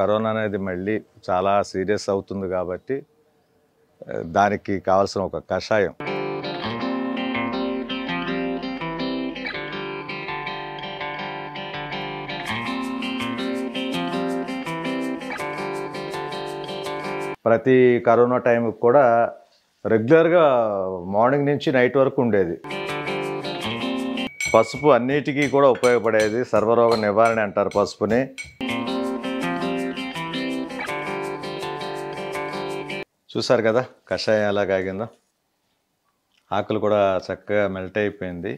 corona అనేది మళ్ళీ చాలా సీరియస్ అవుతుంది కాబట్టి దానికి కావాల్సిన ఒక కషాయం ప్రతి కరోనా టైంకి కూడా రెగ్యులర్గా మార్నింగ్ నుంచి నైట్ వరకు ఉండేది పసుపు అన్నిటికీ కూడా ఉపయోగపడేది సర్వరోగ నివారణ అంటారు పసుపుని చూసారు కదా కషాయం ఎలా కాగిందో ఆకులు కూడా చక్కగా మెల్ట్ అయిపోయింది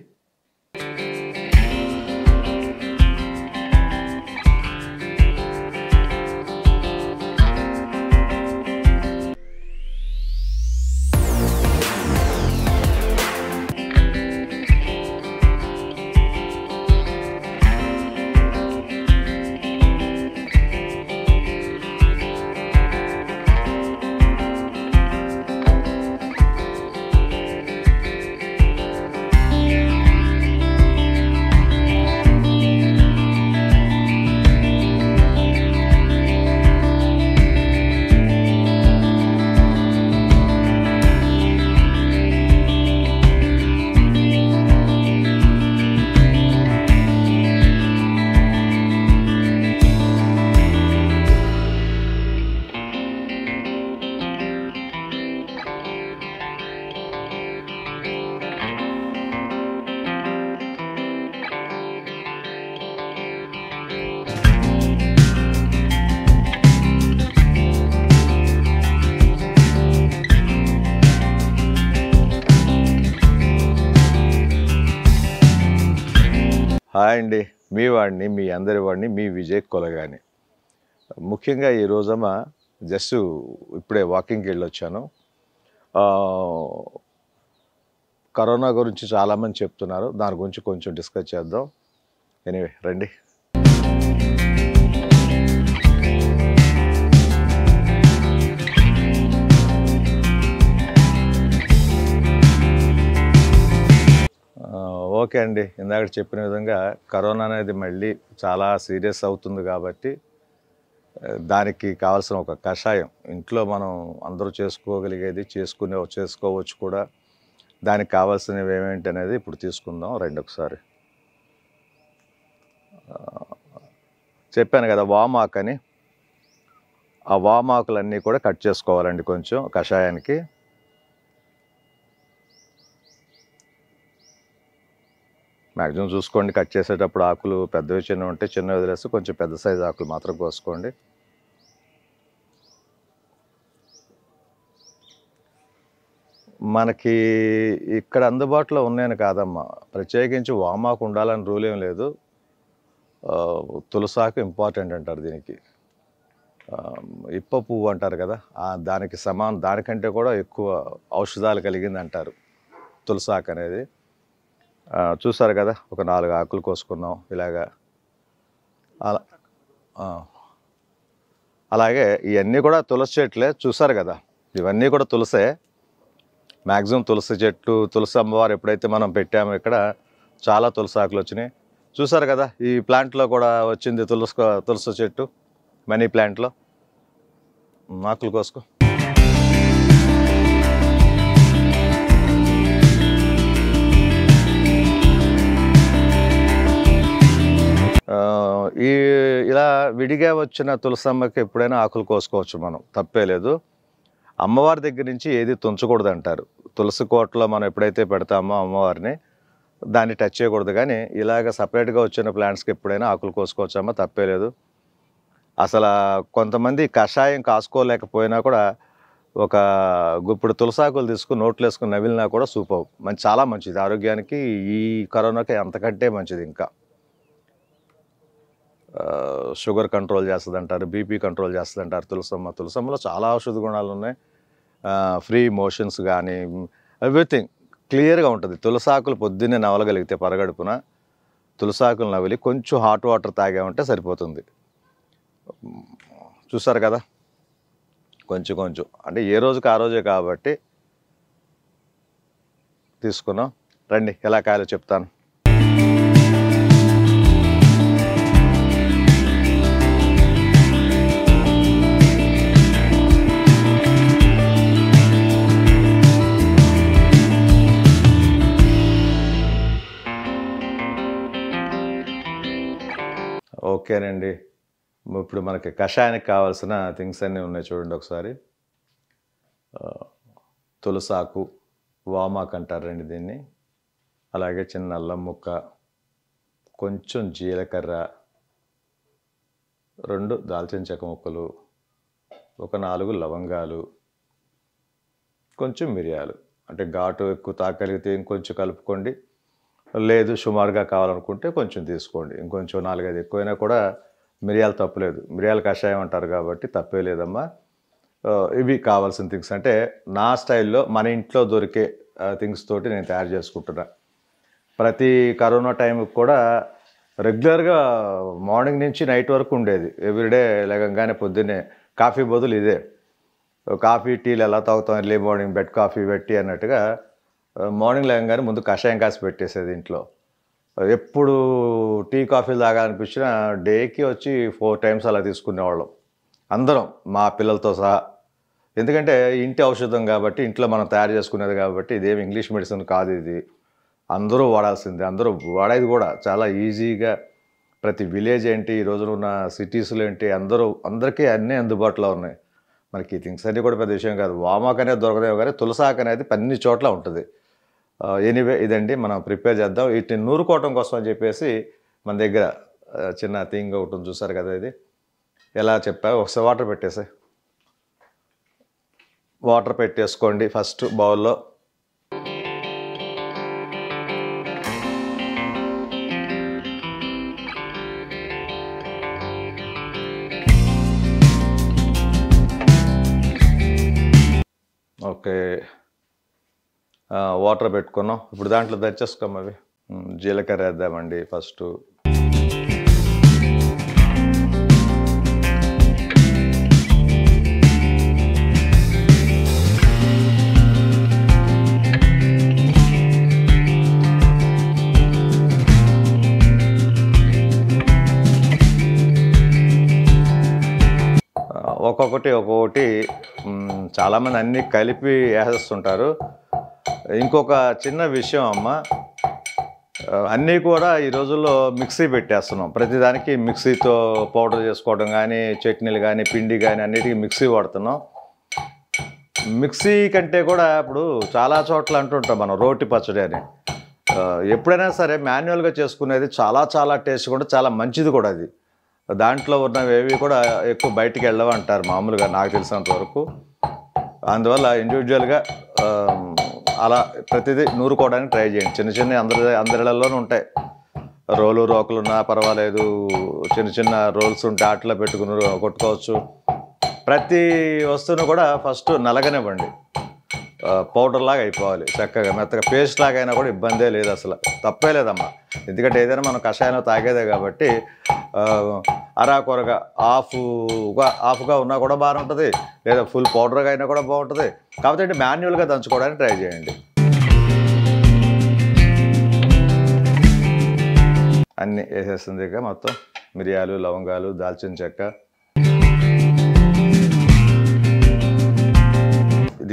అండి మీ వాడిని మీ అందరి వాడిని మీ విజయ్ కొలగాని ముఖ్యంగా ఈ రోజమ్మ జస్ట్ ఇప్పుడే వాకింగ్కి వెళ్ళొచ్చాను కరోనా గురించి చాలామంది చెప్తున్నారు దాని గురించి కొంచెం డిస్కస్ చేద్దాం ఎనీవే రండి ఓకే అండి ఇందాక చెప్పిన విధంగా కరోనా అనేది మళ్ళీ చాలా సీరియస్ అవుతుంది కాబట్టి దానికి కావాల్సిన ఒక కషాయం ఇంట్లో మనం అందరూ చేసుకోగలిగేది చేసుకునే చేసుకోవచ్చు కూడా దానికి కావాల్సినవి ఏమేంటి అనేది ఇప్పుడు తీసుకుందాం రెండు ఒకసారి చెప్పాను కదా వామాక్ అని ఆ వామాకులన్నీ కూడా కట్ చేసుకోవాలండి కొంచెం కషాయానికి మ్యాక్సిమం చూసుకోండి కట్ చేసేటప్పుడు ఆకులు పెద్దవి చిన్నవి ఉంటే చిన్నవి వదిలేస్తే కొంచెం పెద్ద సైజు ఆకులు మాత్రం కోసుకోండి మనకి ఇక్కడ అందుబాటులో ఉన్నాయని కాదమ్మా ప్రత్యేకించి వామాకు ఉండాలని రూల్ ఏం లేదు తులసాకు ఇంపార్టెంట్ అంటారు దీనికి ఇప్ప పువ్వు అంటారు కదా దానికి సమానం దానికంటే కూడా ఎక్కువ ఔషధాలు కలిగింది అంటారు తులసాకు అనేది చూసారు కదా ఒక నాలుగు ఆకులు కోసుకున్నాం ఇలాగా అలా అలాగే ఇవన్నీ కూడా తులసి చెట్లే చూసారు కదా ఇవన్నీ కూడా తులసే మ్యాక్సిమం తులసి చెట్టు తులసి అమ్మవారు ఎప్పుడైతే మనం పెట్టామో ఇక్కడ చాలా తులసి ఆకులు వచ్చినాయి చూసారు కదా ఈ ప్లాంట్లో కూడా వచ్చింది తులసి తులసి చెట్టు మనీ ప్లాంట్లో ఆకులు కోసుకో ఈ ఇలా విడిగా వచ్చిన తులసమ్మకి ఎప్పుడైనా ఆకులు కోసుకోవచ్చు మనం తప్పే లేదు అమ్మవారి దగ్గర నుంచి ఏది తుంచకూడదు అంటారు తులసి కోటలో మనం ఎప్పుడైతే పెడతామో అమ్మవారిని దాన్ని టచ్ చేయకూడదు కానీ ఇలాగ సపరేట్గా వచ్చిన ప్లాంట్స్కి ఎప్పుడైనా ఆకులు కోసుకోవచ్చమ్మా తప్పే లేదు అసలు కొంతమంది కషాయం కాసుకోలేకపోయినా కూడా ఒక గుప్పుడు తులసాకులు తీసుకుని నోట్లు వేసుకుని నవిలినా కూడా సూపవు మంచి చాలా మంచిది ఆరోగ్యానికి ఈ కరోనాకి అంతకంటే మంచిది ఇంకా షుగర్ కంట్రోల్ చేస్తుంది అంటారు బీపీ కంట్రోల్ చేస్తుంది అంటారు తులసమ్మ తులసమ్మలో చాలా ఔషధ గుణాలు ఉన్నాయి ఫ్రీ మోషన్స్ కానీ ఎవ్రీథింగ్ క్లియర్గా ఉంటుంది తులసాకులు పొద్దున్నే నవలగలిగితే పరగడుపున తులసాకులు నవలి కొంచెం హాట్ వాటర్ తాగామంటే సరిపోతుంది చూసారు కదా కొంచెం కొంచెం అంటే ఏ రోజుకి ఆ రోజే కాబట్టి తీసుకున్నాం రండి ఎలా కాయాలో చెప్తాను ఓకేనండి ఇప్పుడు మనకి కషాయానికి కావాల్సిన థింగ్స్ అన్నీ ఉన్నాయి చూడండి ఒకసారి తులసాకు అంటారు అంటారండి దీన్ని అలాగే చిన్న అల్లం ముక్క కొంచెం జీలకర్ర రెండు దాల్చిన చెక్క ముక్కలు ఒక నాలుగు లవంగాలు కొంచెం మిరియాలు అంటే ఘాటు ఎక్కువ తాకలిగితే ఇంకొంచెం కలుపుకోండి లేదు సుమారుగా కావాలనుకుంటే కొంచెం తీసుకోండి ఇంకొంచెం నాలుగైదు ఎక్కువైనా కూడా మిరియాలు తప్పలేదు మిరియాలు కషాయం అంటారు కాబట్టి తప్పే లేదమ్మా ఇవి కావాల్సిన థింగ్స్ అంటే నా స్టైల్లో మన ఇంట్లో దొరికే థింగ్స్ తోటి నేను తయారు చేసుకుంటున్నా ప్రతి కరోనా టైంకి కూడా రెగ్యులర్గా మార్నింగ్ నుంచి నైట్ వరకు ఉండేది ఎవ్రీడే లేకంగానే పొద్దున్నే కాఫీ బదులు ఇదే కాఫీ టీలు ఎలా తాగుతాం ఎర్లీ మార్నింగ్ బెడ్ కాఫీ పెట్టి అన్నట్టుగా మార్నింగ్ లేవగానే ముందు కషాయం కాసి పెట్టేసేది ఇంట్లో ఎప్పుడు టీ కాఫీ తాగాలనిపించినా డేకి వచ్చి ఫోర్ టైమ్స్ అలా తీసుకునేవాళ్ళం అందరం మా పిల్లలతో సహా ఎందుకంటే ఇంటి ఔషధం కాబట్టి ఇంట్లో మనం తయారు చేసుకునేది కాబట్టి ఇదేమి ఇంగ్లీష్ మెడిసిన్ కాదు ఇది అందరూ వాడాల్సిందే అందరూ వాడేది కూడా చాలా ఈజీగా ప్రతి విలేజ్ ఏంటి ఈ రోజున ఉన్న సిటీస్లో ఏంటి అందరూ అందరికీ అన్నీ అందుబాటులో ఉన్నాయి మనకి థింగ్స్ అన్నీ కూడా పెద్ద విషయం కాదు వామాక్ అనేది దొరకదేమో కానీ తులసాక్ అనేది అన్ని చోట్ల ఉంటుంది ఎనీవే ఇదండి మనం ప్రిపేర్ చేద్దాం వీటిని నూరుకోవటం కోసం అని చెప్పేసి మన దగ్గర చిన్న థింగ్ ఒకటి చూసారు కదా ఇది ఎలా చెప్పా ఒకసారి వాటర్ పెట్టేసాయి వాటర్ పెట్టేసుకోండి ఫస్ట్ బౌల్లో ఓకే వాటర్ పెట్టుకున్నాం ఇప్పుడు దాంట్లో తెచ్చేసుకోం అవి జీలకర్ర వేద్దామండి ఫస్ట్ ఒక్కొక్కటి ఒక్కొక్కటి చాలామంది అన్నీ కలిపి వేసేస్తుంటారు ఇంకొక చిన్న విషయం అమ్మ అన్నీ కూడా ఈ రోజుల్లో మిక్సీ పెట్టేస్తున్నాం ప్రతిదానికి మిక్సీతో పౌడర్ చేసుకోవడం కానీ చట్నీలు కానీ పిండి కానీ అన్నిటికీ మిక్సీ వాడుతున్నాం మిక్సీ కంటే కూడా ఇప్పుడు చాలా చోట్ల అంటుంటాం మనం రోటి పచ్చడి అని ఎప్పుడైనా సరే మాన్యువల్గా చేసుకునేది చాలా చాలా టేస్ట్ కూడా చాలా మంచిది కూడా అది దాంట్లో ఏవి కూడా ఎక్కువ బయటికి వెళ్ళవంటారు మామూలుగా నాకు తెలిసినంత వరకు అందువల్ల ఇండివిజువల్గా అలా ప్రతిదీ నూరుకోవడానికి ట్రై చేయండి చిన్న చిన్న అందరి అందరిలలోనే ఉంటాయి రోలు రోకలు ఉన్నా పర్వాలేదు చిన్న చిన్న రోల్స్ ఉంటే ఆటలో పెట్టుకుని కొట్టుకోవచ్చు ప్రతి వస్తువును కూడా ఫస్ట్ నలగనివ్వండి పౌడర్ లాగా అయిపోవాలి చక్కగా మెత్తగా పేస్ట్ లాగా అయినా కూడా ఇబ్బందే లేదు అసలు తప్పే లేదమ్మా ఎందుకంటే ఏదైనా మనం కషాయంలో తాగేదే కాబట్టి అరాకొరగా ఆఫ్గా ఆఫ్గా ఉన్నా కూడా బాగుంటుంది లేదా ఫుల్ పౌడర్గా అయినా కూడా బాగుంటుంది కాకపోతే మాన్యువల్గా దంచుకోవడానికి ట్రై చేయండి అన్నీ వేసేస్తుంది ఇక మొత్తం మిరియాలు లవంగాలు దాల్చిన చెక్క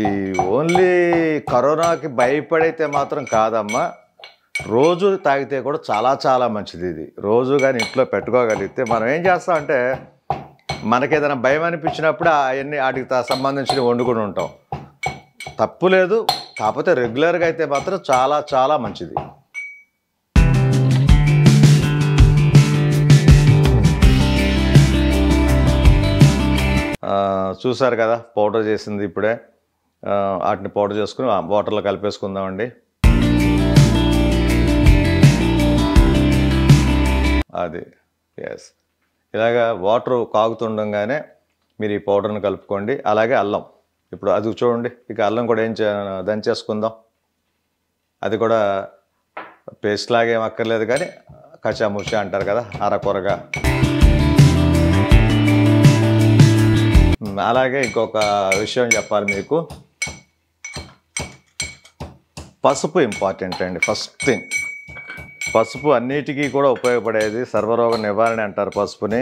ఇది ఓన్లీ కరోనాకి భయపడైతే మాత్రం కాదమ్మా రోజు తాగితే కూడా చాలా చాలా మంచిది ఇది రోజు కానీ ఇంట్లో పెట్టుకోగలిగితే మనం ఏం చేస్తామంటే మనకేదైనా భయం అనిపించినప్పుడు అవన్నీ వాటికి సంబంధించిన వండుకుని ఉంటాం తప్పు లేదు కాకపోతే రెగ్యులర్గా అయితే మాత్రం చాలా చాలా మంచిది చూసారు కదా పౌడర్ చేసింది ఇప్పుడే వాటిని పౌడర్ చేసుకుని వాటర్లో కలిపేసుకుందామండి అది ఎస్ ఇలాగా వాటర్ కాగుతుండగానే మీరు ఈ పౌడర్ను కలుపుకోండి అలాగే అల్లం ఇప్పుడు అది చూడండి ఇక అల్లం కూడా ఏం దంచేసుకుందాం అది కూడా పేస్ట్ లాగా ఏం అక్కర్లేదు కానీ కచాముచ్చా అంటారు కదా అరకొరగా అలాగే ఇంకొక విషయం చెప్పాలి మీకు పసుపు ఇంపార్టెంట్ అండి ఫస్ట్ థింగ్ పసుపు అన్నిటికీ కూడా ఉపయోగపడేది సర్వరోగ నివారణ అంటారు పసుపుని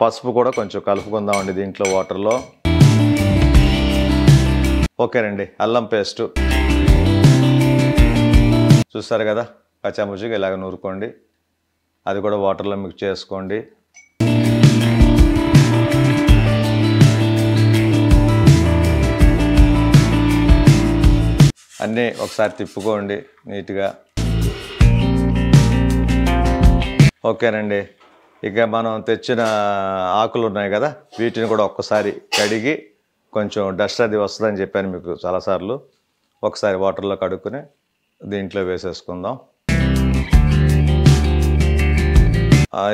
పసుపు కూడా కొంచెం కలుపుకుందామండి దీంట్లో వాటర్లో ఓకేనండి అల్లం పేస్టు చూస్తారు కదా పచ్చాముచ్చిగా ఇలాగ నూరుకోండి అది కూడా వాటర్లో మిక్స్ చేసుకోండి అన్నీ ఒకసారి తిప్పుకోండి నీట్గా ఓకేనండి ఇక మనం తెచ్చిన ఆకులు ఉన్నాయి కదా వీటిని కూడా ఒక్కసారి కడిగి కొంచెం డస్ట్ అది వస్తుందని చెప్పాను మీకు చాలాసార్లు ఒకసారి వాటర్లో కడుక్కుని దీంట్లో వేసేసుకుందాం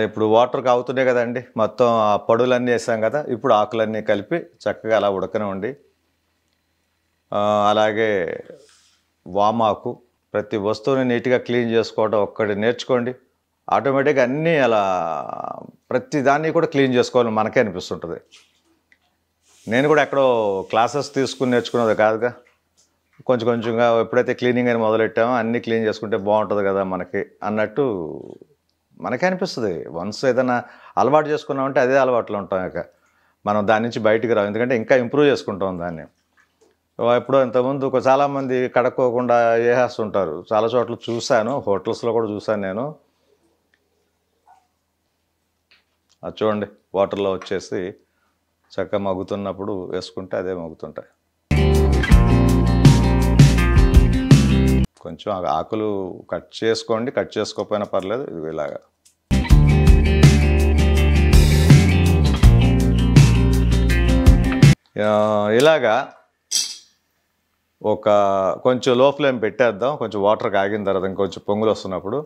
ఇప్పుడు వాటర్ కాగుతున్నాయి కదండి మొత్తం ఆ పడులన్నీ వేసాం కదా ఇప్పుడు ఆకులన్నీ కలిపి చక్కగా అలా ఉడకనివ్వండి అలాగే వామాకు ప్రతి వస్తువుని నీట్గా క్లీన్ చేసుకోవడం ఒక్కటి నేర్చుకోండి ఆటోమేటిక్గా అన్నీ అలా ప్రతి దాన్ని కూడా క్లీన్ చేసుకోవాలని మనకే అనిపిస్తుంటుంది నేను కూడా ఎక్కడో క్లాసెస్ తీసుకుని నేర్చుకున్నది కాదుగా కొంచెం కొంచెంగా ఎప్పుడైతే క్లీనింగ్ అని మొదలెట్టామో అన్నీ క్లీన్ చేసుకుంటే బాగుంటుంది కదా మనకి అన్నట్టు మనకే అనిపిస్తుంది వన్స్ ఏదైనా అలవాటు చేసుకున్నామంటే అదే అలవాట్లు ఉంటాం ఇక మనం దాని నుంచి బయటికి రావు ఎందుకంటే ఇంకా ఇంప్రూవ్ చేసుకుంటాం దాన్ని ఎప్పుడో ఇంతకుముందు చాలామంది కడక్కోకుండా వేసేస్తుంటారు చాలా చోట్ల చూశాను హోటల్స్లో కూడా చూశాను నేను అది చూడండి వాటర్లో వచ్చేసి చక్కగా మగ్గుతున్నప్పుడు వేసుకుంటే అదే మగ్గుతుంటాయి కొంచెం ఆకులు కట్ చేసుకోండి కట్ చేసుకోకపోయినా పర్లేదు ఇలాగా ఇలాగా ఒక కొంచెం లో ఫ్లేమ్ పెట్టేద్దాం కొంచెం వాటర్ కాగిన తర్వాత ఇంకొంచెం పొంగులు వస్తున్నప్పుడు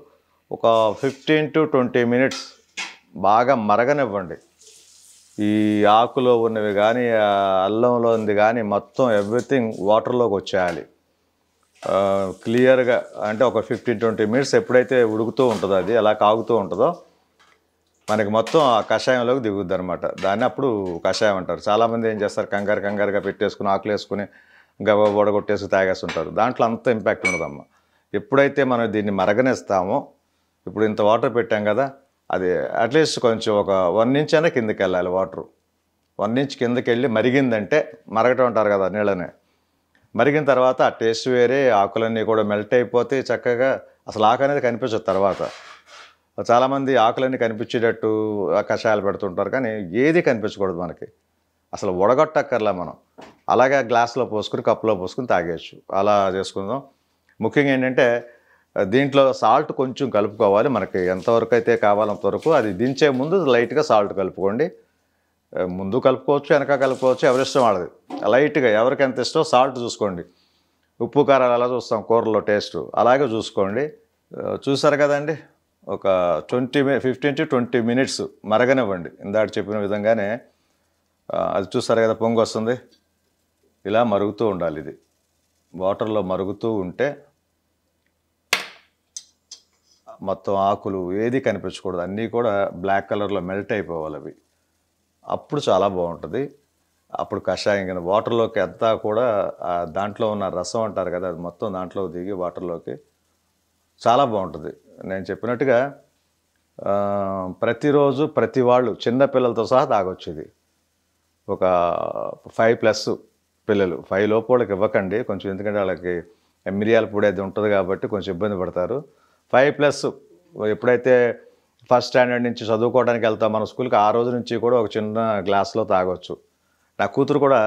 ఒక ఫిఫ్టీన్ టు ట్వంటీ మినిట్స్ బాగా మరగనివ్వండి ఈ ఆకులో ఉన్నవి కానీ అల్లంలో ఉంది కానీ మొత్తం ఎవ్రీథింగ్ వాటర్లోకి వచ్చేయాలి క్లియర్గా అంటే ఒక ఫిఫ్టీన్ ట్వంటీ మినిట్స్ ఎప్పుడైతే ఉడుకుతూ ఉంటుందో అది ఎలా కాగుతూ ఉంటుందో మనకి మొత్తం ఆ కషాయంలోకి దిగుద్ది అనమాట దాన్ని అప్పుడు కషాయం అంటారు చాలామంది ఏం చేస్తారు కంగారు కంగారుగా పెట్టేసుకుని ఆకులు వేసుకుని గబ ఓడగొట్టేసి ఉంటారు దాంట్లో అంత ఇంపాక్ట్ ఉండదమ్మా ఎప్పుడైతే మనం దీన్ని మరగనేస్తామో ఇప్పుడు ఇంత వాటర్ పెట్టాం కదా అది అట్లీస్ట్ కొంచెం ఒక వన్ ఇంచ్ అయినా కిందకి వెళ్ళాలి వాటరు వన్ ఇంచ్ కిందకి వెళ్ళి మరిగిందంటే మరగటం అంటారు కదా నీళ్ళనే మరిగిన తర్వాత ఆ టేస్ట్ వేరే ఆకులన్నీ కూడా మెల్ట్ అయిపోతే చక్కగా అసలు ఆకు అనేది కనిపించదు తర్వాత చాలామంది ఆకులన్నీ కనిపించేటట్టు కషాయాలు పెడుతుంటారు కానీ ఏది కనిపించకూడదు మనకి అసలు వడగొట్టక్కర్లా మనం అలాగే గ్లాస్లో పోసుకుని కప్పులో పోసుకుని తాగేయచ్చు అలా చేసుకుందాం ముఖ్యంగా ఏంటంటే దీంట్లో సాల్ట్ కొంచెం కలుపుకోవాలి మనకి ఎంతవరకు అయితే కావాలంతవరకు అది దించే ముందు లైట్గా సాల్ట్ కలుపుకోండి ముందు కలుపుకోవచ్చు వెనక కలుపుకోవచ్చు ఎవరి ఇష్టం వాళ్ళది లైట్గా ఎవరికి ఎంత ఇష్టం సాల్ట్ చూసుకోండి ఉప్పు కారాలు అలా చూస్తాం కూరలో టేస్ట్ అలాగే చూసుకోండి చూసారు కదండి ఒక twenty fifteen to twenty minutes మరగనివ్వండి ఇందాక చెప్పిన విధంగానే అది చూసారు కదా పొంగు వస్తుంది ఇలా మరుగుతూ ఉండాలి ఇది వాటర్లో మరుగుతూ ఉంటే మొత్తం ఆకులు ఏది కనిపించకూడదు అన్నీ కూడా బ్లాక్ కలర్లో మెల్ట్ అయిపోవాలి అవి అప్పుడు చాలా బాగుంటుంది అప్పుడు కషాయం కింద వాటర్లోకి అంతా కూడా దాంట్లో ఉన్న రసం అంటారు కదా అది మొత్తం దాంట్లో దిగి వాటర్లోకి చాలా బాగుంటుంది నేను చెప్పినట్టుగా ప్రతిరోజు ప్రతి వాళ్ళు చిన్నపిల్లలతో సహా తాగొచ్చేది ఒక ఫైవ్ ప్లస్ పిల్లలు ఫైవ్ లోపు వాళ్ళకి ఇవ్వకండి కొంచెం ఎందుకంటే వాళ్ళకి మిరియాల పొడి అది ఉంటుంది కాబట్టి కొంచెం ఇబ్బంది పడతారు ఫైవ్ ప్లస్ ఎప్పుడైతే ఫస్ట్ స్టాండర్డ్ నుంచి చదువుకోవడానికి వెళ్తాం మన స్కూల్కి ఆ రోజు నుంచి కూడా ఒక చిన్న గ్లాస్లో తాగొచ్చు నా కూతురు కూడా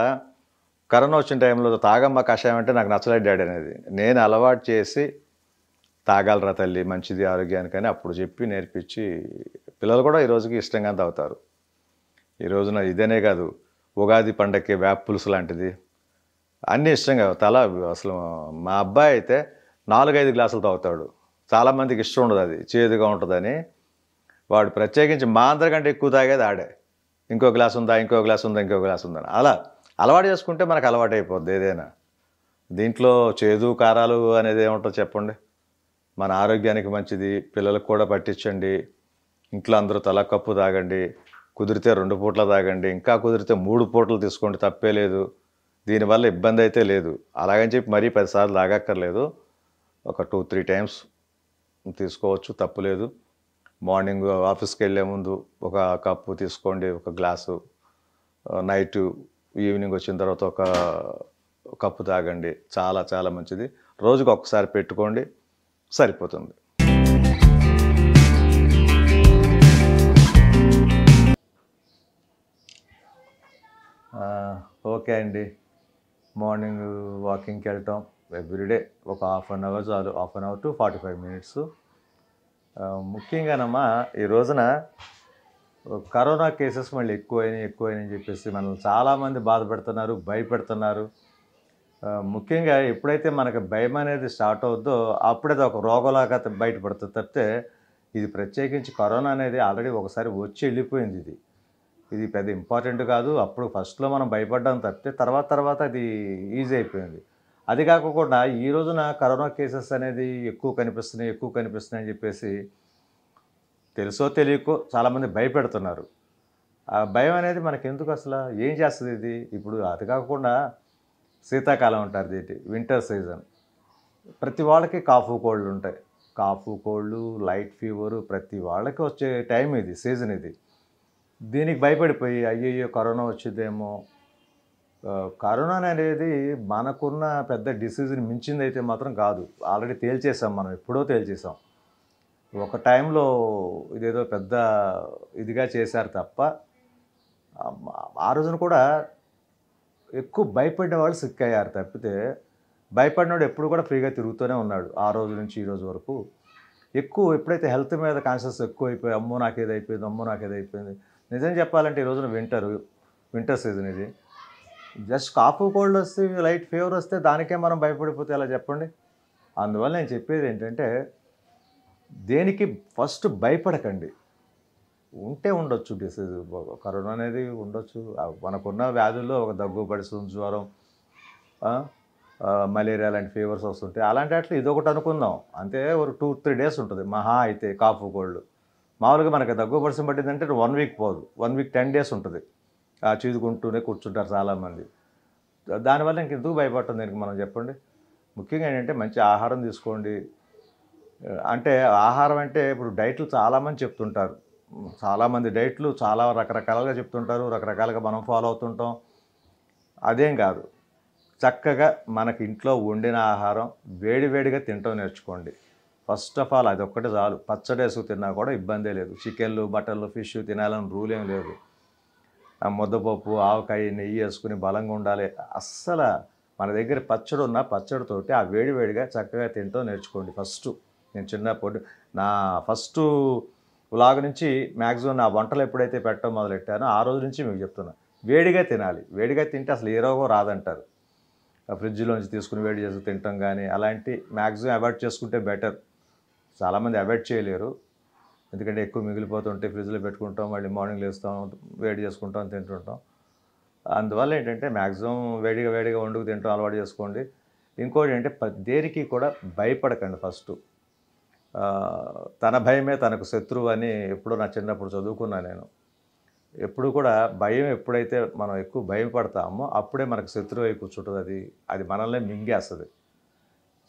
కరోనా వచ్చిన టైంలో తాగమ్మ కషాయం అంటే నాకు నచ్చలేదు డాడీ అనేది నేను అలవాటు చేసి తాగలరా తల్లి మంచిది అని అప్పుడు చెప్పి నేర్పించి పిల్లలు కూడా ఈ రోజుకి ఇష్టంగా తాగుతారు ఈ రోజున ఇదనే కాదు ఉగాది పండక్కి పులుసు లాంటిది అన్నీ ఇష్టంగా తల అసలు మా అబ్బాయి అయితే నాలుగైదు గ్లాసులు తాగుతాడు చాలామందికి ఇష్టం ఉండదు అది చేదుగా ఉంటుందని వాడు ప్రత్యేకించి మా అందరికంటే ఎక్కువ తాగేది ఆడే ఇంకో గ్లాస్ ఉందా ఇంకో గ్లాస్ ఉందా ఇంకో గ్లాస్ ఉందని అలా అలవాటు చేసుకుంటే మనకు అలవాటు అయిపోద్ది ఏదైనా దీంట్లో చేదు కారాలు అనేది ఏముంటుందో చెప్పండి మన ఆరోగ్యానికి మంచిది పిల్లలకు కూడా పట్టించండి ఇంట్లో అందరూ తల కప్పు తాగండి కుదిరితే రెండు పూట్ల తాగండి ఇంకా కుదిరితే మూడు పూటలు తీసుకోండి తప్పే లేదు దీనివల్ల ఇబ్బంది అయితే లేదు అలాగని చెప్పి మరీ పదిసార్లు లాగక్కర్లేదు ఒక టూ త్రీ టైమ్స్ తీసుకోవచ్చు తప్పులేదు మార్నింగ్ ఆఫీస్కి వెళ్ళే ముందు ఒక కప్పు తీసుకోండి ఒక గ్లాసు నైట్ ఈవినింగ్ వచ్చిన తర్వాత ఒక కప్పు తాగండి చాలా చాలా మంచిది రోజుకు ఒక్కసారి పెట్టుకోండి సరిపోతుంది ఓకే అండి మార్నింగ్ వాకింగ్కి వెళ్తాం ఎవ్రీడే ఒక హాఫ్ అన్ అవర్ చాలు half an hour to forty five minutes ముఖ్యంగానమ్మా ఈ రోజున కరోనా కేసెస్ మళ్ళీ ఎక్కువైనాయి ఎక్కువైనాయని చెప్పేసి మనల్ని చాలామంది బాధపెడుతున్నారు భయపెడుతున్నారు ముఖ్యంగా ఎప్పుడైతే మనకు భయం అనేది స్టార్ట్ అవుద్దో అప్పుడైతే ఒక రోగలాగా బయటపడుతుంది తప్పితే ఇది ప్రత్యేకించి కరోనా అనేది ఆల్రెడీ ఒకసారి వచ్చి వెళ్ళిపోయింది ఇది ఇది పెద్ద ఇంపార్టెంట్ కాదు అప్పుడు ఫస్ట్లో మనం భయపడ్డాం తప్పితే తర్వాత తర్వాత అది ఈజీ అయిపోయింది అది కాకుండా ఈ రోజున కరోనా కేసెస్ అనేది ఎక్కువ కనిపిస్తున్నాయి ఎక్కువ కనిపిస్తున్నాయి అని చెప్పేసి తెలుసో తెలియకో చాలామంది భయపెడుతున్నారు ఆ భయం అనేది మనకి ఎందుకు అసలు ఏం చేస్తుంది ఇది ఇప్పుడు అది కాకుండా శీతాకాలం ఉంటారు దీటి వింటర్ సీజన్ ప్రతి వాళ్ళకి కాఫు కోళ్ళు ఉంటాయి కాఫు కోళ్ళు లైట్ ఫీవరు ప్రతి వాళ్ళకి వచ్చే టైం ఇది సీజన్ ఇది దీనికి భయపడిపోయి అయ్యయ్యో కరోనా వచ్చిందేమో కరోనా అనేది మనకున్న పెద్ద డిసీజ్ని మించింది అయితే మాత్రం కాదు ఆల్రెడీ తేల్చేసాం మనం ఎప్పుడో తేల్చేసాం ఒక టైంలో ఇదేదో పెద్ద ఇదిగా చేశారు తప్ప ఆ రోజున కూడా ఎక్కువ భయపడిన వాళ్ళు సిక్ అయ్యారు తప్పితే భయపడినోడు ఎప్పుడు కూడా ఫ్రీగా తిరుగుతూనే ఉన్నాడు ఆ రోజు నుంచి ఈ రోజు వరకు ఎక్కువ ఎప్పుడైతే హెల్త్ మీద కాన్షియస్ ఎక్కువ అయిపోయి అమ్మో నాకు ఏదైపోయింది అమ్మో నాకు ఏదైపోయింది నిజం చెప్పాలంటే ఈ రోజున వింటర్ వింటర్ సీజన్ ఇది జస్ట్ కాఫ్ కోల్డ్ వస్తే లైట్ ఫీవర్ వస్తే దానికే మనం భయపడిపోతే అలా చెప్పండి అందువల్ల నేను చెప్పేది ఏంటంటే దేనికి ఫస్ట్ భయపడకండి ఉంటే ఉండొచ్చు డిసీజ్ కరోనా అనేది ఉండొచ్చు మనకున్న వ్యాధుల్లో ఒక దగ్గు పడిస్తుంది జ్వరం మలేరియా లాంటి ఫీవర్స్ వస్తుంటాయి అలాంటి అట్లా ఇదొకటి అనుకుందాం అంతే ఒక టూ త్రీ డేస్ ఉంటుంది మహా అయితే కాఫ్ కోల్డ్ మామూలుగా మనకి తక్కువ పర్సెంట్ పట్టిందంటే వన్ వీక్ పోదు వన్ వీక్ టెన్ డేస్ ఉంటుంది ఆ చీదుకుంటూనే కూర్చుంటారు చాలామంది దానివల్ల ఇంక ఎందుకు భయపడటం దీనికి మనం చెప్పండి ముఖ్యంగా ఏంటంటే మంచి ఆహారం తీసుకోండి అంటే ఆహారం అంటే ఇప్పుడు డైట్లు చాలామంది చెప్తుంటారు చాలామంది డైట్లు చాలా రకరకాలుగా చెప్తుంటారు రకరకాలుగా మనం ఫాలో అవుతుంటాం అదేం కాదు చక్కగా మనకి ఇంట్లో వండిన ఆహారం వేడివేడిగా తినటం నేర్చుకోండి ఫస్ట్ ఆఫ్ ఆల్ అది ఒక్కటే చాలు పచ్చడేసు తిన్నా కూడా ఇబ్బందే లేదు చికెన్లు బట్టర్లు ఫిష్ తినాలని రూల్ ఏం లేదు ఆ ముద్దపప్పు ఆవకాయ నెయ్యి వేసుకుని బలంగా ఉండాలి అస్సలు మన దగ్గర పచ్చడి ఉన్న పచ్చడితోటి ఆ వేడివేడిగా చక్కగా తింటూ నేర్చుకోండి ఫస్ట్ నేను చిన్నప్పుడు నా ఫస్ట్ లాగ నుంచి మ్యాక్సిమం నా వంటలు ఎప్పుడైతే పెట్టడం మొదలెట్టానో ఆ రోజు నుంచి మీకు చెప్తున్నా వేడిగా తినాలి వేడిగా తింటే అసలు ఏ రోగం రాదంటారు ఫ్రిడ్జ్లోంచి తీసుకుని వేడి చేసి తినటం కానీ అలాంటి మ్యాక్సిమం అవాయిడ్ చేసుకుంటే బెటర్ చాలామంది అవాయిడ్ చేయలేరు ఎందుకంటే ఎక్కువ మిగిలిపోతుంటే ఫ్రిడ్జ్లో పెట్టుకుంటాం మళ్ళీ మార్నింగ్ లేస్తాం వేడి చేసుకుంటాం తింటుంటాం అందువల్ల ఏంటంటే మ్యాక్సిమం వేడిగా వేడిగా వండుకు తింటాం అలవాటు చేసుకోండి ఇంకోటి ఏంటంటే దేనికి కూడా భయపడకండి ఫస్ట్ తన భయమే తనకు శత్రువు అని ఎప్పుడో నా చిన్నప్పుడు చదువుకున్నా నేను ఎప్పుడు కూడా భయం ఎప్పుడైతే మనం ఎక్కువ భయం పడతామో అప్పుడే మనకు శత్రువు అయి కూర్చుంటుంది అది అది మనల్నే మింగేస్తుంది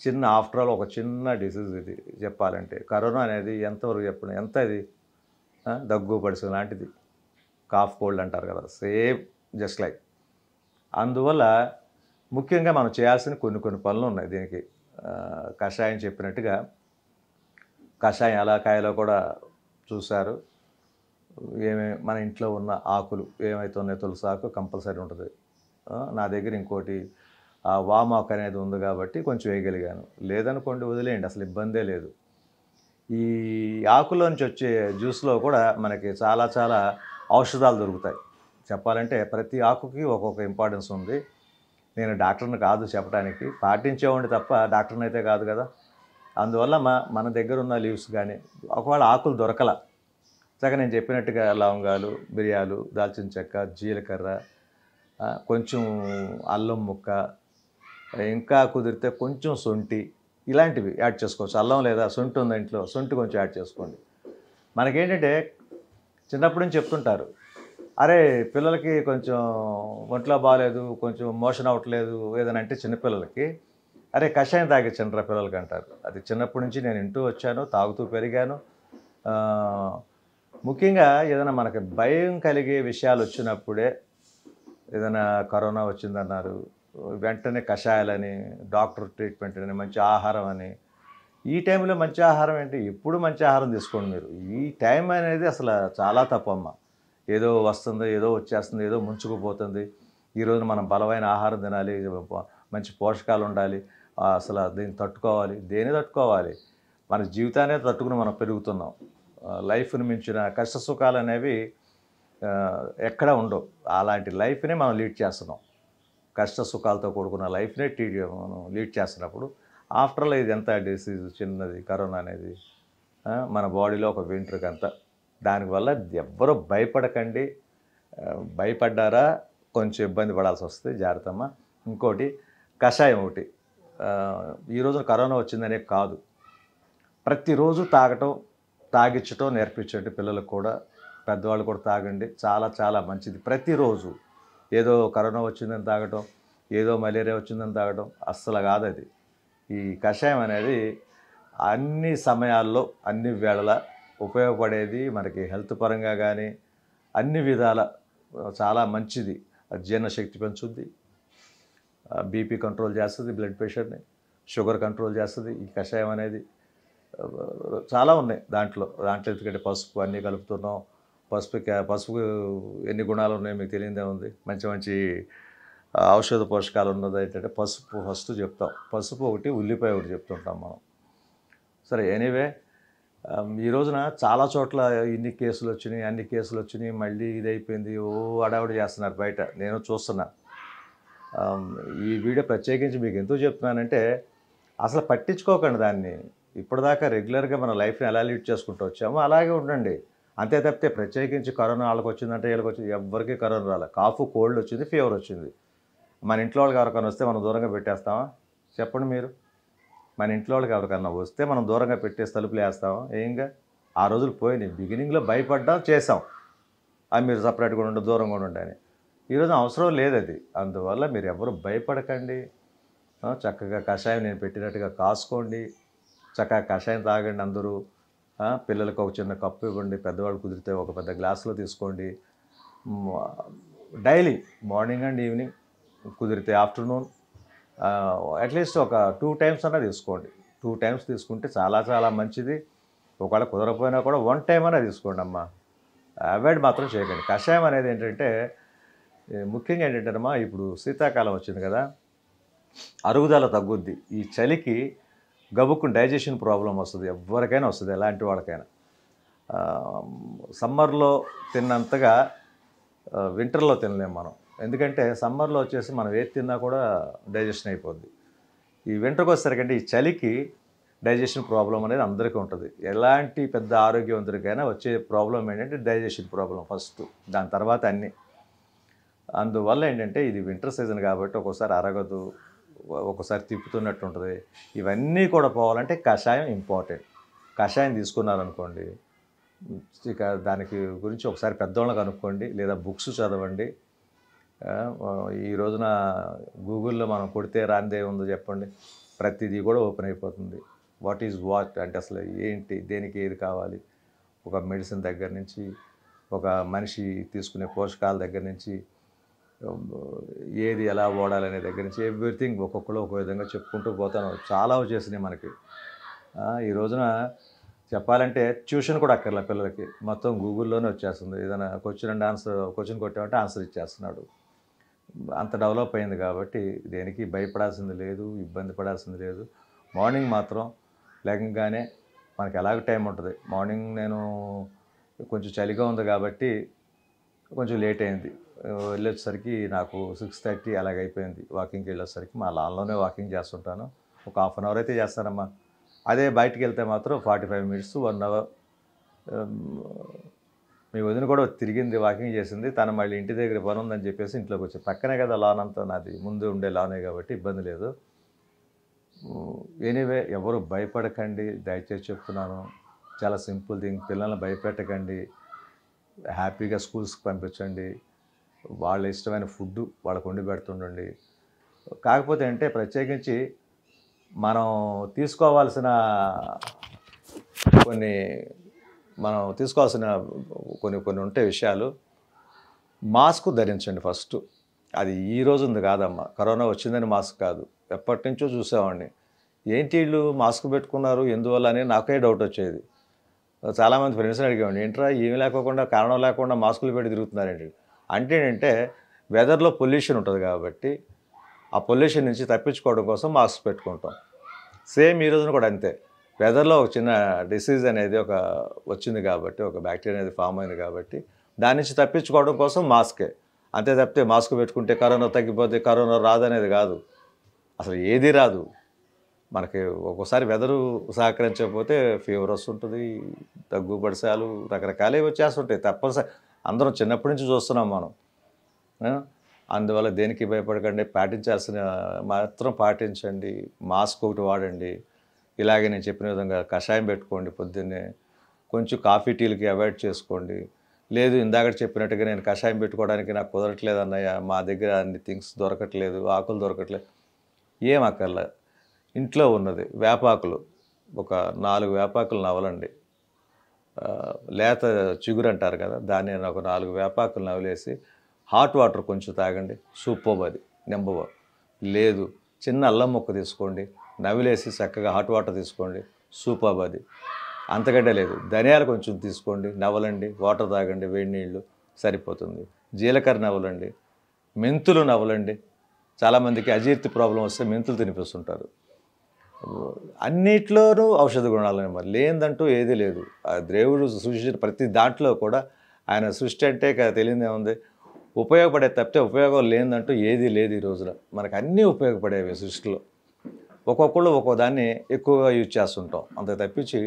చిన్న ఆఫ్టర్ ఆల్ ఒక చిన్న డిసీజ్ ఇది చెప్పాలంటే కరోనా అనేది ఎంతవరకు చెప్పిన ఎంత ఇది దగ్గు పడిసిన లాంటిది కాఫ్ కోల్డ్ అంటారు కదా సేమ్ జస్ట్ లైక్ అందువల్ల ముఖ్యంగా మనం చేయాల్సిన కొన్ని కొన్ని పనులు ఉన్నాయి దీనికి కషాయం చెప్పినట్టుగా కషాయం అలాకాయలో కూడా చూశారు ఏమే మన ఇంట్లో ఉన్న ఆకులు ఏమైతే ఉన్నాయో తులసాకు కంపల్సరీ ఉంటుంది నా దగ్గర ఇంకోటి ఆ వామాక్ అనేది ఉంది కాబట్టి కొంచెం వేయగలిగాను లేదనుకోండి వదిలేయండి అసలు ఇబ్బందే లేదు ఈ ఆకులోంచి వచ్చే జ్యూస్లో కూడా మనకి చాలా చాలా ఔషధాలు దొరుకుతాయి చెప్పాలంటే ప్రతి ఆకుకి ఒక్కొక్క ఇంపార్టెన్స్ ఉంది నేను డాక్టర్ని కాదు చెప్పడానికి పాటించేవాడిని తప్ప డాక్టర్ని అయితే కాదు కదా అందువల్ల మా మన దగ్గర ఉన్న లీవ్స్ కానీ ఒకవేళ ఆకులు దొరకల చక్క నేను చెప్పినట్టుగా లవంగాలు బిర్యాలు దాల్చిన చెక్క జీలకర్ర కొంచెం అల్లం ముక్క ఇంకా కుదిరితే కొంచెం సొంటి ఇలాంటివి యాడ్ చేసుకోవచ్చు అల్లం లేదా సొంటి ఉంది ఇంట్లో సొంటి కొంచెం యాడ్ చేసుకోండి మనకేంటంటే చిన్నప్పటి నుంచి చెప్తుంటారు అరే పిల్లలకి కొంచెం ఒంట్లో బాగాలేదు కొంచెం మోషన్ అవ్వట్లేదు ఏదని అంటే చిన్నపిల్లలకి అరే కషాయం తాగి రా పిల్లలకి అంటారు అది చిన్నప్పటి నుంచి నేను ఇంటూ వచ్చాను తాగుతూ పెరిగాను ముఖ్యంగా ఏదైనా మనకి భయం కలిగే విషయాలు వచ్చినప్పుడే ఏదైనా కరోనా వచ్చిందన్నారు వెంటనే కషాయాలని డాక్టర్ ట్రీట్మెంట్ అని మంచి ఆహారం అని ఈ టైంలో మంచి ఆహారం ఏంటి ఎప్పుడు మంచి ఆహారం తీసుకోండి మీరు ఈ టైం అనేది అసలు చాలా తప్పమ్మ ఏదో వస్తుంది ఏదో వచ్చేస్తుంది ఏదో ముంచుకుపోతుంది ఈరోజు మనం బలమైన ఆహారం తినాలి మంచి పోషకాలు ఉండాలి అసలు దీన్ని తట్టుకోవాలి దేని తట్టుకోవాలి మన జీవితాన్ని తట్టుకుని మనం పెరుగుతున్నాం లైఫ్ని మించిన కష్ట సుఖాలు అనేవి ఎక్కడ ఉండవు అలాంటి లైఫ్ని మనం లీడ్ చేస్తున్నాం కష్ట సుఖాలతో కూడుకున్న లైఫ్నే టీడీ మనం లీడ్ చేస్తున్నప్పుడు ఆఫ్టర్లో ఇది ఎంత డిసీజ్ చిన్నది కరోనా అనేది మన బాడీలో ఒక వింటర్కి అంత దానివల్ల ఎవ్వరూ భయపడకండి భయపడ్డారా కొంచెం ఇబ్బంది పడాల్సి వస్తుంది జాగ్రత్తమ్మ ఇంకోటి కషాయం ఒకటి ఈరోజు కరోనా వచ్చిందనే కాదు ప్రతిరోజు తాగటం తాగించటం నేర్పించండి పిల్లలకు కూడా పెద్దవాళ్ళు కూడా తాగండి చాలా చాలా మంచిది ప్రతిరోజు ఏదో కరోనా వచ్చిందని తాగటం ఏదో మలేరియా వచ్చిందని తాగటం అస్సలు కాదు అది ఈ కషాయం అనేది అన్ని సమయాల్లో అన్ని వేళలా ఉపయోగపడేది మనకి హెల్త్ పరంగా కానీ అన్ని విధాల చాలా మంచిది జీర్ణశక్తి పెంచుద్ది బీపీ కంట్రోల్ చేస్తుంది బ్లడ్ ప్రెషర్ని షుగర్ కంట్రోల్ చేస్తుంది ఈ కషాయం అనేది చాలా ఉన్నాయి దాంట్లో దాంట్లో ఎందుకంటే పసుపు అన్నీ కలుపుతున్నాం పసుపు పసుపు ఎన్ని గుణాలు ఉన్నాయో మీకు తెలియదే ఉంది మంచి మంచి ఔషధ పోషకాలు ఉన్నది ఏంటంటే పసుపు ఫస్ట్ చెప్తాం పసుపు ఒకటి ఉల్లిపాయ ఒకటి చెప్తుంటాం మనం సరే ఎనీవే ఈ రోజున చాలా చోట్ల ఇన్ని కేసులు వచ్చినాయి అన్ని కేసులు వచ్చినాయి మళ్ళీ ఇది అయిపోయింది ఓ అడావిడి చేస్తున్నారు బయట నేను చూస్తున్నా ఈ వీడియో ప్రత్యేకించి మీకు ఎందుకు చెప్తున్నానంటే అసలు పట్టించుకోకండి దాన్ని ఇప్పటిదాకా రెగ్యులర్గా మన లైఫ్ని ఎలా లీడ్ చేసుకుంటూ వచ్చామో అలాగే ఉండండి అంతే తప్పితే ప్రత్యేకించి కరోనా వాళ్ళకి వచ్చిందంటే వీళ్ళకి వచ్చింది ఎవరికి కరోనా రాలే కాఫ్ కోల్డ్ వచ్చింది ఫీవర్ వచ్చింది మన ఇంట్లో వాళ్ళకి ఎవరికైనా వస్తే మనం దూరంగా పెట్టేస్తామా చెప్పండి మీరు మన ఇంట్లో వాళ్ళకి ఎవరికన్నా వస్తే మనం దూరంగా పెట్టేసి తలుపులు వేస్తాం ఏంగా ఆ రోజులు పోయినాయి బిగినింగ్లో భయపడ్డా చేసాం అవి మీరు సపరేట్గా ఉండండి దూరంగా ఉండండి అని ఈరోజు అవసరం లేదు అది అందువల్ల మీరు ఎవరు భయపడకండి చక్కగా కషాయం నేను పెట్టినట్టుగా కాసుకోండి చక్కగా కషాయం తాగండి అందరూ పిల్లలకు ఒక చిన్న కప్పు ఇవ్వండి పెద్దవాళ్ళు కుదిరితే ఒక పెద్ద గ్లాసులో తీసుకోండి డైలీ మార్నింగ్ అండ్ ఈవినింగ్ కుదిరితే ఆఫ్టర్నూన్ అట్లీస్ట్ ఒక టూ టైమ్స్ అన్నా తీసుకోండి టూ టైమ్స్ తీసుకుంటే చాలా చాలా మంచిది ఒకవేళ కుదరకపోయినా కూడా వన్ టైం అన్నా తీసుకోండి అమ్మా అవాయిడ్ మాత్రం చేయకండి కషాయం అనేది ఏంటంటే ముఖ్యంగా ఏంటంటే అమ్మా ఇప్పుడు శీతాకాలం వచ్చింది కదా అరుగుదల తగ్గుద్ది ఈ చలికి గబుక్కు డైజెషన్ ప్రాబ్లం వస్తుంది ఎవరికైనా వస్తుంది ఎలాంటి వాళ్ళకైనా సమ్మర్లో తిన్నంతగా వింటర్లో తినలేము మనం ఎందుకంటే సమ్మర్లో వచ్చేసి మనం ఏది తిన్నా కూడా డైజెషన్ అయిపోద్ది ఈ వింటర్కి వచ్చేసరికంటే ఈ చలికి డైజెషన్ ప్రాబ్లం అనేది అందరికీ ఉంటుంది ఎలాంటి పెద్ద ఆరోగ్యవంతుడికైనా వచ్చే ప్రాబ్లం ఏంటంటే డైజెషన్ ప్రాబ్లం ఫస్ట్ దాని తర్వాత అన్నీ అందువల్ల ఏంటంటే ఇది వింటర్ సీజన్ కాబట్టి ఒక్కోసారి అరగదు ఒకసారి తిప్పుతున్నట్టు ఉంటుంది ఇవన్నీ కూడా పోవాలంటే కషాయం ఇంపార్టెంట్ కషాయం తీసుకున్నారనుకోండి ఇక దానికి గురించి ఒకసారి పెద్దవాళ్ళని కనుక్కోండి లేదా బుక్స్ చదవండి ఈ రోజున గూగుల్లో మనం కొడితే రాందే ఉందో చెప్పండి ప్రతిదీ కూడా ఓపెన్ అయిపోతుంది వాట్ ఈజ్ వాట్ అంటే అసలు ఏంటి దేనికి ఏది కావాలి ఒక మెడిసిన్ దగ్గర నుంచి ఒక మనిషి తీసుకునే పోషకాల దగ్గర నుంచి ఏది ఎలా ఓడాలనే దగ్గర నుంచి ఎవ్రీథింగ్ ఒక్కొక్కరు ఒక విధంగా చెప్పుకుంటూ పోతాను చాలా వచ్చేసినాయి మనకి ఈ రోజున చెప్పాలంటే ట్యూషన్ కూడా అక్కర్లే పిల్లలకి మొత్తం గూగుల్లోనే వచ్చేస్తుంది ఏదైనా క్వశ్చన్ అండ్ ఆన్సర్ క్వశ్చన్ కొట్టామంటే ఆన్సర్ ఇచ్చేస్తున్నాడు అంత డెవలప్ అయింది కాబట్టి దేనికి భయపడాల్సింది లేదు ఇబ్బంది పడాల్సింది లేదు మార్నింగ్ మాత్రం లేకంగానే మనకి ఎలాగ టైం ఉంటుంది మార్నింగ్ నేను కొంచెం చలిగా ఉంది కాబట్టి కొంచెం లేట్ అయింది వెళ్ళేసరికి నాకు సిక్స్ థర్టీ అలాగైపోయింది వాకింగ్కి వెళ్ళేసరికి మా లాన్లోనే వాకింగ్ చేస్తుంటాను ఒక హాఫ్ అన్ అవర్ అయితే చేస్తానమ్మా అదే బయటికి వెళ్తే మాత్రం forty five minutes one hour మీ వదిన కూడా తిరిగింది వాకింగ్ చేసింది తను మళ్ళీ ఇంటి దగ్గర పని ఉందని చెప్పేసి ఇంట్లోకి వచ్చి పక్కనే కదా లాన్ అంతా నాది ముందు ఉండే లానే కాబట్టి ఇబ్బంది లేదు ఎనీవే ఎవరు భయపడకండి దయచేసి చెప్తున్నాను చాలా సింపుల్ థింగ్ పిల్లల్ని భయపెట్టకండి హ్యాపీగా స్కూల్స్కి పంపించండి వాళ్ళ ఇష్టమైన ఫుడ్ వాళ్ళకు వండి పెడుతుండండి కాకపోతే అంటే ప్రత్యేకించి మనం తీసుకోవాల్సిన కొన్ని మనం తీసుకోవాల్సిన కొన్ని కొన్ని ఉంటే విషయాలు మాస్క్ ధరించండి ఫస్ట్ అది ఈ రోజు ఉంది కాదమ్మా కరోనా వచ్చిందని మాస్క్ కాదు ఎప్పటి నుంచో చూసేవాడిని ఏంటి వీళ్ళు మాస్క్ పెట్టుకున్నారు ఎందువల్ల అని నాకే డౌట్ వచ్చేది చాలామంది ఫ్రెండ్స్ని అడిగామండి ఏంట్రా ఏమి లేకోకుండా కారణం లేకుండా మాస్కులు పెట్టి తిరుగుతున్నారండి అంటే ఏంటంటే వెదర్లో పొల్యూషన్ ఉంటుంది కాబట్టి ఆ పొల్యూషన్ నుంచి తప్పించుకోవడం కోసం మాస్క్ పెట్టుకుంటాం సేమ్ ఈ రోజున కూడా అంతే వెదర్లో ఒక చిన్న డిసీజ్ అనేది ఒక వచ్చింది కాబట్టి ఒక బ్యాక్టీరియా అనేది ఫామ్ అయింది కాబట్టి దాని నుంచి తప్పించుకోవడం కోసం మాస్కే అంతే తప్పితే మాస్క్ పెట్టుకుంటే కరోనా తగ్గిపోతే కరోనా రాదనేది కాదు అసలు ఏది రాదు మనకి ఒక్కోసారి వెదరు సహకరించకపోతే ఫీవర్ వస్తుంటుంది దగ్గు పడిసాలు రకరకాలే వచ్చేస్తుంటాయి తప్పనిసరి అందరం చిన్నప్పటి నుంచి చూస్తున్నాం మనం అందువల్ల దేనికి భయపడకండి పాటించాల్సిన మాత్రం పాటించండి మాస్క్ ఒకటి వాడండి ఇలాగే నేను చెప్పిన విధంగా కషాయం పెట్టుకోండి పొద్దున్నే కొంచెం కాఫీ టీలకి అవాయిడ్ చేసుకోండి లేదు ఇందాక చెప్పినట్టుగా నేను కషాయం పెట్టుకోవడానికి నాకు కుదరట్లేదు అన్నయ్య మా దగ్గర అన్ని థింగ్స్ దొరకట్లేదు ఆకులు దొరకట్లేదు ఏం అక్కర్లేదు ఇంట్లో ఉన్నది వేపాకులు ఒక నాలుగు వేపాకులు నవలండి లేత చిగురు అంటారు కదా దాన్ని ఒక నాలుగు వేపాకులు నవలేసి హాట్ వాటర్ కొంచెం తాగండి సూపర్ అది నెంబర్ వన్ లేదు చిన్న అల్లం ముక్క తీసుకోండి నవిలేసి చక్కగా హాట్ వాటర్ తీసుకోండి సూపర్ అది అంతకంటే లేదు ధనియాలు కొంచెం తీసుకోండి నవలండి వాటర్ తాగండి వేడి నీళ్ళు సరిపోతుంది జీలకర్ర నవలండి మెంతులు నవలండి చాలామందికి అజీర్తి ప్రాబ్లం వస్తే మెంతులు తినిపిస్తుంటారు అన్నిట్లోనూ ఔషధ గుణాలని మరి లేదంటూ ఏదీ లేదు ఆ దేవుడు సృష్టించిన ప్రతి దాంట్లో కూడా ఆయన సృష్టి అంటే తెలియదే ఉంది ఉపయోగపడే తప్పితే ఉపయోగం లేదంటూ ఏదీ లేదు ఈ రోజున మనకు అన్నీ ఉపయోగపడేవి సృష్టిలో ఒక్కొక్కళ్ళు ఒక్కో దాన్ని ఎక్కువగా యూజ్ చేస్తుంటాం అంత తప్పించి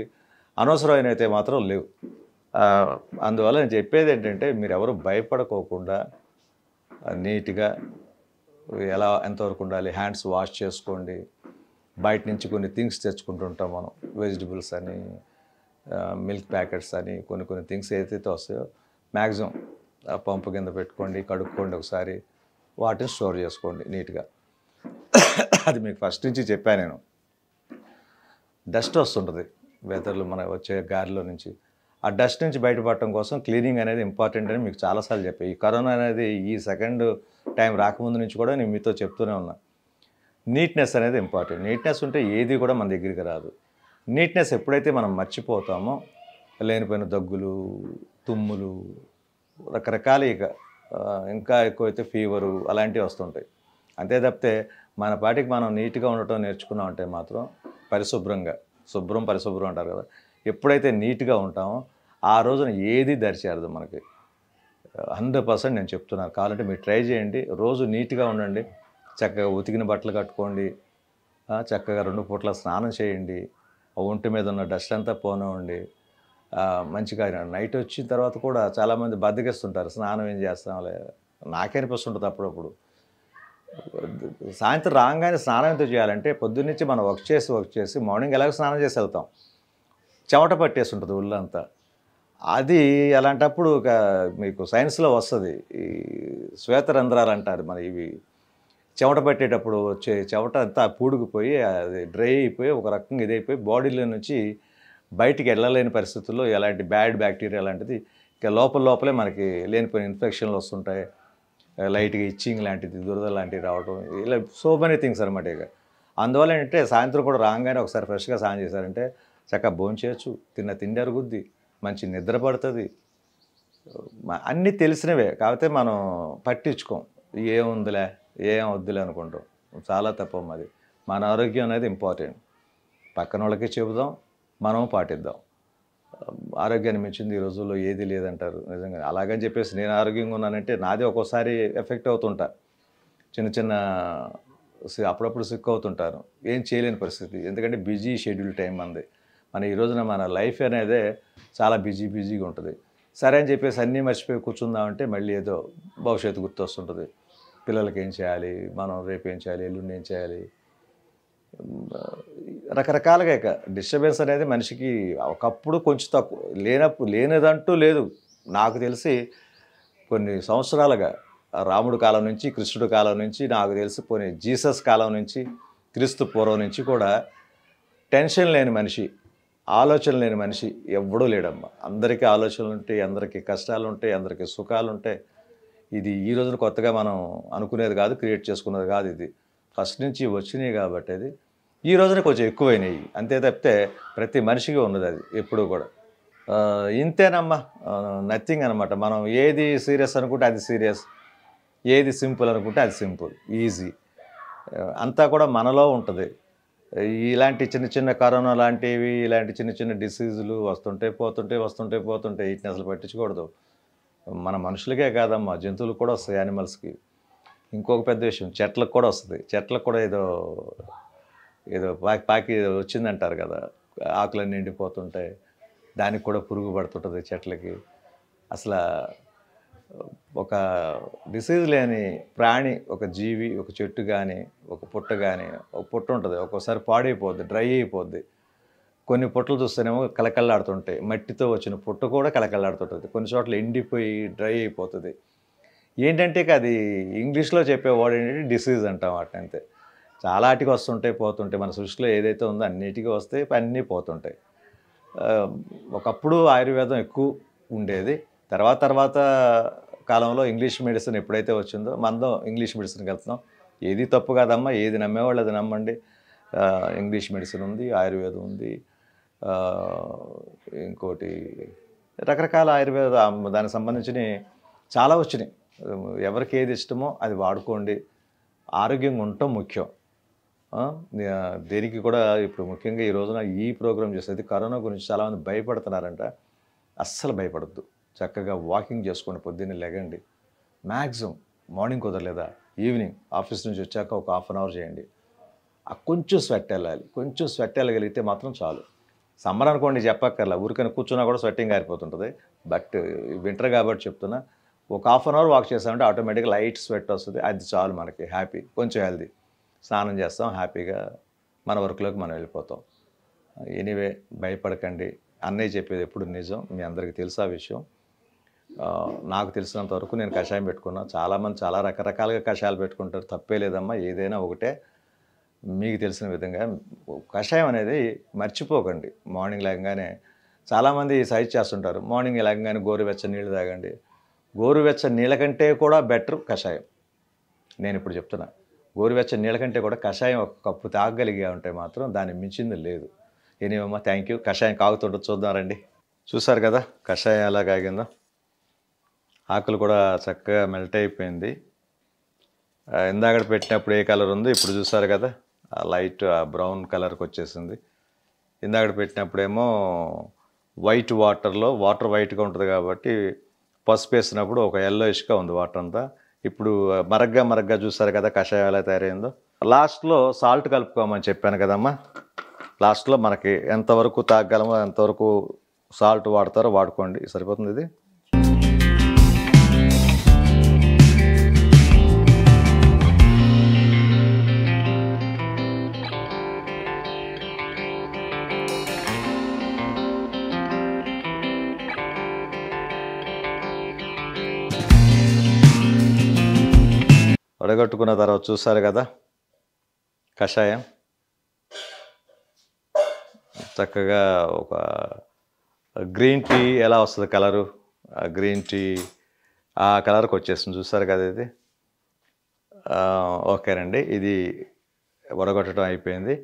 అనవసరమైన అయితే మాత్రం లేవు అందువల్ల నేను చెప్పేది ఏంటంటే మీరు ఎవరు భయపడకోకుండా నీట్గా ఎలా ఎంతవరకు ఉండాలి హ్యాండ్స్ వాష్ చేసుకోండి బయట నుంచి కొన్ని థింగ్స్ తెచ్చుకుంటుంటాం మనం వెజిటబుల్స్ అని మిల్క్ ప్యాకెట్స్ అని కొన్ని కొన్ని థింగ్స్ ఏదైతే వస్తాయో మ్యాక్సిమం పంపు కింద పెట్టుకోండి కడుక్కోండి ఒకసారి వాటిని స్టోర్ చేసుకోండి నీట్గా అది మీకు ఫస్ట్ నుంచి చెప్పాను నేను డస్ట్ వస్తుంటుంది వెదర్లు మన వచ్చే గాలిలో నుంచి ఆ డస్ట్ నుంచి బయటపడటం కోసం క్లీనింగ్ అనేది ఇంపార్టెంట్ అని మీకు చాలాసార్లు చెప్పాయి ఈ కరోనా అనేది ఈ సెకండ్ టైం రాకముందు నుంచి కూడా నేను మీతో చెప్తూనే ఉన్నా నీట్నెస్ అనేది ఇంపార్టెంట్ నీట్నెస్ ఉంటే ఏది కూడా మన దగ్గరికి రాదు నీట్నెస్ ఎప్పుడైతే మనం మర్చిపోతామో లేనిపోయిన దగ్గులు తుమ్ములు రకరకాల ఇక ఇంకా ఎక్కువైతే ఫీవరు అలాంటివి వస్తుంటాయి అంతే తప్పితే మన పాటికి మనం నీట్గా ఉండటం నేర్చుకున్నాం అంటే మాత్రం పరిశుభ్రంగా శుభ్రం పరిశుభ్రం అంటారు కదా ఎప్పుడైతే నీట్గా ఉంటామో ఆ రోజున ఏది దరిచేరదు మనకి హండ్రెడ్ పర్సెంట్ నేను చెప్తున్నాను కావాలంటే మీరు ట్రై చేయండి రోజు నీట్గా ఉండండి చక్కగా ఉతికిన బట్టలు కట్టుకోండి చక్కగా రెండు పూట్ల స్నానం చేయండి ఒంటి మీద ఉన్న డస్ట్ అంతా పోనివ్వండి మంచిగా నైట్ వచ్చిన తర్వాత కూడా చాలామంది బద్దగిస్తుంటారు స్నానం ఏం నాకే అనిపిస్తుంటుంది అప్పుడప్పుడు సాయంత్రం రాగానే స్నానం ఎంత చేయాలంటే పొద్దున్నే మనం వర్క్ చేసి వర్క్ చేసి మార్నింగ్ ఎలాగో స్నానం చేసి వెళ్తాం చెమట పట్టేసి ఉంటుంది ఒళ్ళంతా అది అలాంటప్పుడు మీకు సైన్స్లో వస్తుంది ఈ శ్వేతరంధ్రాలు అంటారు మరి ఇవి చెమట పట్టేటప్పుడు వచ్చే చెమట అంతా పూడుకుపోయి అది డ్రై అయిపోయి ఒక రకంగా ఇదైపోయి బాడీలో నుంచి బయటికి వెళ్ళలేని పరిస్థితుల్లో ఎలాంటి బ్యాడ్ బ్యాక్టీరియా లాంటిది ఇంకా లోపల లోపలే మనకి లేనిపోయిన ఇన్ఫెక్షన్లు వస్తుంటాయి లైట్గా ఇచ్చింగ్ లాంటిది దురద లాంటివి రావడం ఇలా సో మెనీ థింగ్స్ అనమాట ఇక అందువల్ల ఏంటంటే సాయంత్రం కూడా రాగానే ఒకసారి ఫ్రెష్గా స్నానం చేశారంటే చక్కగా భోంచేయచ్చు తిన్న తిండి అరుగుద్ది మంచి నిద్ర పడుతుంది అన్నీ తెలిసినవే కాకపోతే మనం పట్టించుకోం ఏముందిలే ఏం వద్దులే అనుకుంటాం చాలా తప్పం అది మన ఆరోగ్యం అనేది ఇంపార్టెంట్ పక్కన వాళ్ళకి చెబుదాం మనం పాటిద్దాం ఆరోగ్యాన్ని మించింది ఈ రోజుల్లో ఏది లేదంటారు నిజంగా అలాగని చెప్పేసి నేను ఆరోగ్యంగా ఉన్నానంటే నాది ఒక్కోసారి ఎఫెక్ట్ అవుతుంటా చిన్న చిన్న అప్పుడప్పుడు సిక్ అవుతుంటారు ఏం చేయలేని పరిస్థితి ఎందుకంటే బిజీ షెడ్యూల్ టైం అంది మన ఈ రోజున మన లైఫ్ అనేది చాలా బిజీ బిజీగా ఉంటుంది సరే అని చెప్పేసి అన్నీ మర్చిపోయి కూర్చుందామంటే మళ్ళీ ఏదో భవిష్యత్తు గుర్తొస్తుంటుంది పిల్లలకి ఏం చేయాలి మనం రేపు ఏం చేయాలి ఎల్లుండి ఏం చేయాలి రకరకాలుగా ఇక డిస్టర్బెన్స్ అనేది మనిషికి ఒకప్పుడు కొంచెం తక్కువ లేనప్పుడు లేనిదంటూ లేదు నాకు తెలిసి కొన్ని సంవత్సరాలుగా రాముడు కాలం నుంచి కృష్ణుడి కాలం నుంచి నాకు తెలిసి కొన్ని జీసస్ కాలం నుంచి క్రీస్తు పూర్వం నుంచి కూడా టెన్షన్ లేని మనిషి ఆలోచన లేని మనిషి ఎవ్వడూ లేడమ్మా అందరికీ ఆలోచనలు ఉంటాయి అందరికీ కష్టాలు ఉంటాయి అందరికీ సుఖాలు ఉంటాయి ఇది ఈ రోజున కొత్తగా మనం అనుకునేది కాదు క్రియేట్ చేసుకున్నది కాదు ఇది ఫస్ట్ నుంచి వచ్చినాయి కాబట్టి అది ఈ రోజున కొంచెం ఎక్కువైనాయి అంతే తప్పితే ప్రతి మనిషికి ఉన్నది అది ఎప్పుడూ కూడా ఇంతేనమ్మా నథింగ్ అనమాట మనం ఏది సీరియస్ అనుకుంటే అది సీరియస్ ఏది సింపుల్ అనుకుంటే అది సింపుల్ ఈజీ అంతా కూడా మనలో ఉంటుంది ఇలాంటి చిన్న చిన్న కరోనా లాంటివి ఇలాంటి చిన్న చిన్న డిసీజులు వస్తుంటే పోతుంటే వస్తుంటే పోతుంటే వీటిని అసలు పట్టించకూడదు మన మనుషులకే కాదమ్మా జంతువులు కూడా వస్తాయి యానిమల్స్కి ఇంకొక పెద్ద విషయం చెట్లకు కూడా వస్తుంది చెట్లకు కూడా ఏదో ఏదో పాకి పాకి వచ్చిందంటారు కదా ఆకులన్నీ ఎండిపోతుంటాయి దానికి కూడా పురుగు పడుతుంటుంది చెట్లకి అసలు ఒక డిసీజ్ లేని ప్రాణి ఒక జీవి ఒక చెట్టు కానీ ఒక పుట్ట కానీ ఒక పుట్ట ఉంటుంది ఒక్కోసారి పాడైపోద్ది డ్రై అయిపోద్ది కొన్ని పొట్టలు చూస్తేనేమో కలకల్లాడుతుంటాయి మట్టితో వచ్చిన పొట్టు కూడా కలకల్లాడుతుంటుంది కొన్ని చోట్ల ఎండిపోయి డ్రై అయిపోతుంది ఏంటంటే అది ఇంగ్లీష్లో వర్డ్ ఏంటంటే డిసీజ్ అంటాం అంతే చాలా వాటికి వస్తుంటాయి పోతుంటాయి మన సృష్టిలో ఏదైతే ఉందో అన్నిటికీ వస్తే అన్నీ పోతుంటాయి ఒకప్పుడు ఆయుర్వేదం ఎక్కువ ఉండేది తర్వాత తర్వాత కాలంలో ఇంగ్లీష్ మెడిసిన్ ఎప్పుడైతే వచ్చిందో మందం ఇంగ్లీష్ మెడిసిన్కి వెళ్తున్నాం ఏది తప్పు కాదమ్మా ఏది నమ్మేవాళ్ళు అది నమ్మండి ఇంగ్లీష్ మెడిసిన్ ఉంది ఆయుర్వేదం ఉంది ఇంకోటి రకరకాల ఆయుర్వేద దానికి సంబంధించిన చాలా వచ్చినాయి ఎవరికి ఏది ఇష్టమో అది వాడుకోండి ఆరోగ్యంగా ఉండటం ముఖ్యం దేనికి కూడా ఇప్పుడు ముఖ్యంగా ఈ రోజున ఈ ప్రోగ్రామ్ చేసేది కరోనా గురించి చాలామంది భయపడుతున్నారంట అస్సలు భయపడద్దు చక్కగా వాకింగ్ చేసుకోండి పొద్దున్నే లెగండి మ్యాక్సిమం మార్నింగ్ కుదరలేదా ఈవినింగ్ ఆఫీస్ నుంచి వచ్చాక ఒక హాఫ్ అన్ అవర్ చేయండి కొంచెం స్వెట్ వెళ్ళాలి కొంచెం స్వెట్ వెళ్ళగలిగితే మాత్రం చాలు సమ్మర్ అనుకోండి చెప్పక్కర్లా ఊరికైనా కూర్చున్నా కూడా స్వెట్టింగ్ ఆరిపోతుంటుంది బట్ వింటర్ కాబట్టి చెప్తున్నా ఒక హాఫ్ అన్ అవర్ వాక్ చేసామంటే ఆటోమేటిక్గా లైట్ స్వెట్ వస్తుంది అది చాలు మనకి హ్యాపీ కొంచెం హెల్దీ స్నానం చేస్తాం హ్యాపీగా మన వర్క్లోకి మనం వెళ్ళిపోతాం ఎనీవే భయపడకండి అన్నయ్య చెప్పేది ఎప్పుడు నిజం మీ అందరికీ తెలుసా విషయం నాకు తెలిసినంత వరకు నేను కషాయం పెట్టుకున్నా చాలామంది చాలా రకరకాలుగా కషాయాలు పెట్టుకుంటారు తప్పే లేదమ్మా ఏదైనా ఒకటే మీకు తెలిసిన విధంగా కషాయం అనేది మర్చిపోకండి మార్నింగ్ లేకగానే చాలామంది సైజ్ చేస్తుంటారు మార్నింగ్ లేకగానే గోరువెచ్చ నీళ్ళు తాగండి గోరువెచ్చ నీళ్ళ కంటే కూడా బెటర్ కషాయం నేను ఇప్పుడు చెప్తున్నా గోరువెచ్చ నీళ్ళ కంటే కూడా కషాయం ఒక కప్పు తాగగలిగా ఉంటే మాత్రం దాన్ని మించింది లేదు ఏనేమమ్మా థ్యాంక్ యూ కషాయం కాగుతుండ చూద్దాం రండి చూసారు కదా కషాయం ఎలా కాగిందో ఆకులు కూడా చక్కగా మెల్ట్ అయిపోయింది ఇందాక పెట్టినప్పుడు ఏ కలర్ ఉందో ఇప్పుడు చూసారు కదా లైట్ బ్రౌన్ కలర్కి వచ్చేసింది ఇందాక పెట్టినప్పుడేమో వైట్ వాటర్లో వాటర్ వైట్గా ఉంటుంది కాబట్టి పసుపు వేసినప్పుడు ఒక ఎల్లోయిష్గా ఉంది వాటర్ అంతా ఇప్పుడు మరగ్గా మరగ్గా చూసారు కదా కషాయం ఎలా తయారైందో లాస్ట్లో సాల్ట్ కలుపుకోమని చెప్పాను కదమ్మా లాస్ట్లో మనకి ఎంతవరకు తాగలమో ఎంతవరకు సాల్ట్ వాడతారో వాడుకోండి సరిపోతుంది ఇది వడగట్టుకున్న తర్వాత చూసారు కదా కషాయం చక్కగా ఒక గ్రీన్ టీ ఎలా వస్తుంది కలరు ఆ గ్రీన్ టీ ఆ కలర్కి వచ్చేసింది చూసారు కదా ఇది ఓకేనండి ఇది వడగొట్టడం అయిపోయింది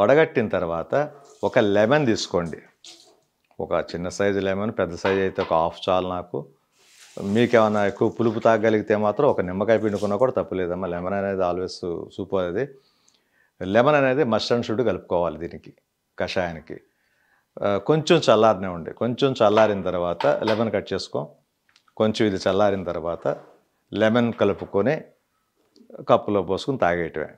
వడగట్టిన తర్వాత ఒక లెమన్ తీసుకోండి ఒక చిన్న సైజు లెమన్ పెద్ద సైజు అయితే ఒక హాఫ్ చాలు నాకు మీకేమైనా ఎక్కువ పులుపు తాగలిగితే మాత్రం ఒక నిమ్మకాయ పిండుకున్నా కూడా తప్పులేదమ్మా లెమన్ అనేది ఆల్వేస్ సూపర్ అది లెమన్ అనేది మస్టర్డ్ షుడ్ కలుపుకోవాలి దీనికి కషాయానికి కొంచెం చల్లారనే ఉండి కొంచెం చల్లారిన తర్వాత లెమన్ కట్ చేసుకో కొంచెం ఇది చల్లారిన తర్వాత లెమన్ కలుపుకొని కప్పులో పోసుకుని తాగేయటమే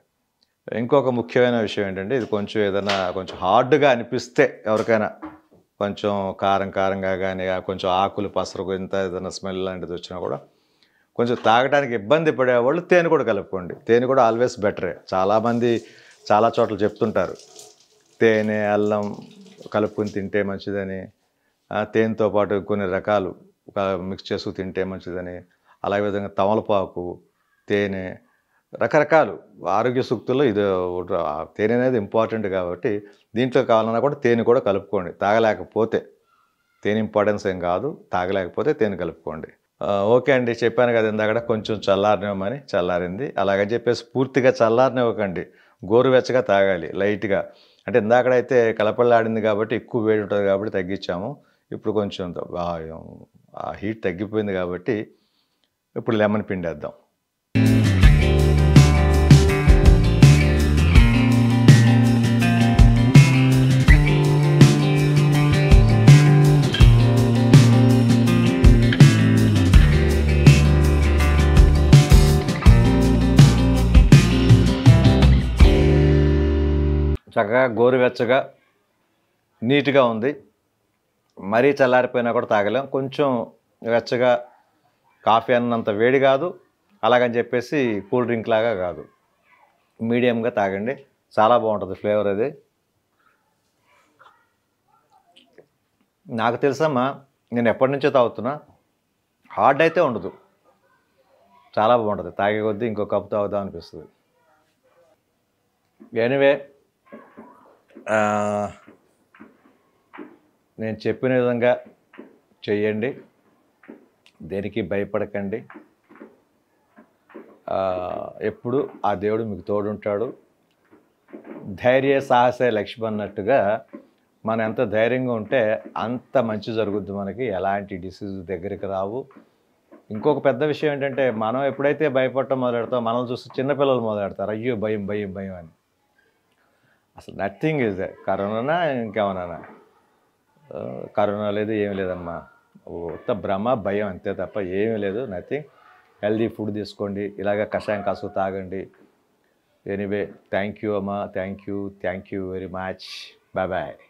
ఇంకొక ముఖ్యమైన విషయం ఏంటంటే ఇది కొంచెం ఏదైనా కొంచెం హార్డ్గా అనిపిస్తే ఎవరికైనా కొంచెం కారం కారంగా కానీ కొంచెం ఆకులు పసరు ఇంత ఏదైనా స్మెల్ లాంటిది వచ్చినా కూడా కొంచెం తాగడానికి ఇబ్బంది పడేవాళ్ళు తేనె కూడా కలుపుకోండి తేనె కూడా ఆల్వేస్ బెటరే చాలామంది చాలా చోట్ల చెప్తుంటారు తేనె అల్లం కలుపుకుని తింటే మంచిదని తేనెతో పాటు కొన్ని రకాలు మిక్స్ చేసుకు తింటే మంచిదని అలాగే విధంగా తమలపాకు తేనె రకరకాలు ఆరోగ్య సూక్తుల్లో ఇది తేనె అనేది ఇంపార్టెంట్ కాబట్టి దీంట్లో కావాలన్నా కూడా తేనె కూడా కలుపుకోండి తాగలేకపోతే తేనె ఇంపార్టెన్స్ ఏం కాదు తాగలేకపోతే తేనె కలుపుకోండి ఓకే అండి చెప్పాను కదా ఇందాక కొంచెం చల్లారనివ్వమని చల్లారింది అలాగని చెప్పేసి పూర్తిగా చల్లారనివ్వకండి గోరువెచ్చగా తాగాలి లైట్గా అంటే ఇందాకడైతే కలపళ్ళాడింది కాబట్టి ఎక్కువ వేడి ఉంటుంది కాబట్టి తగ్గించాము ఇప్పుడు కొంచెం ఆ హీట్ తగ్గిపోయింది కాబట్టి ఇప్పుడు లెమన్ పిండి వేద్దాం చక్కగా గోరువెచ్చగా నీట్గా ఉంది మరీ చల్లారిపోయినా కూడా తాగలేం కొంచెం వెచ్చగా కాఫీ అన్నంత వేడి కాదు అలాగని చెప్పేసి కూల్ డ్రింక్ లాగా కాదు మీడియంగా తాగండి చాలా బాగుంటుంది ఫ్లేవర్ అది నాకు తెలుసమ్మా నేను ఎప్పటి నుంచో తాగుతున్నా హార్డ్ అయితే ఉండదు చాలా బాగుంటుంది తాగే కొద్దీ ఇంకో కప్పు తాగుదాం అనిపిస్తుంది ఎనివే నేను చెప్పిన విధంగా చెయ్యండి దేనికి భయపడకండి ఎప్పుడు ఆ దేవుడు మీకు తోడుంటాడు ధైర్య సాహస లక్ష్మి అన్నట్టుగా మనం ఎంత ధైర్యంగా ఉంటే అంత మంచి జరుగుద్ది మనకి ఎలాంటి డిసీజ్ దగ్గరికి రావు ఇంకొక పెద్ద విషయం ఏంటంటే మనం ఎప్పుడైతే భయపడటం మొదలెడతాం మనం చూస్తే చిన్నపిల్లలు మొదలెడతారు అయ్యో భయం భయం భయం అని అసలు నథింగ్ ఇస్ కరోనానా ఇంకేమన్నా కరోనా లేదు ఏం లేదమ్మా ఉత్త భ్రమ భయం అంతే తప్ప ఏమీ లేదు నథింగ్ హెల్దీ ఫుడ్ తీసుకోండి ఇలాగ కషాయం కాసు తాగండి ఎనీవే థ్యాంక్ యూ అమ్మా thank you thank you very much bye bye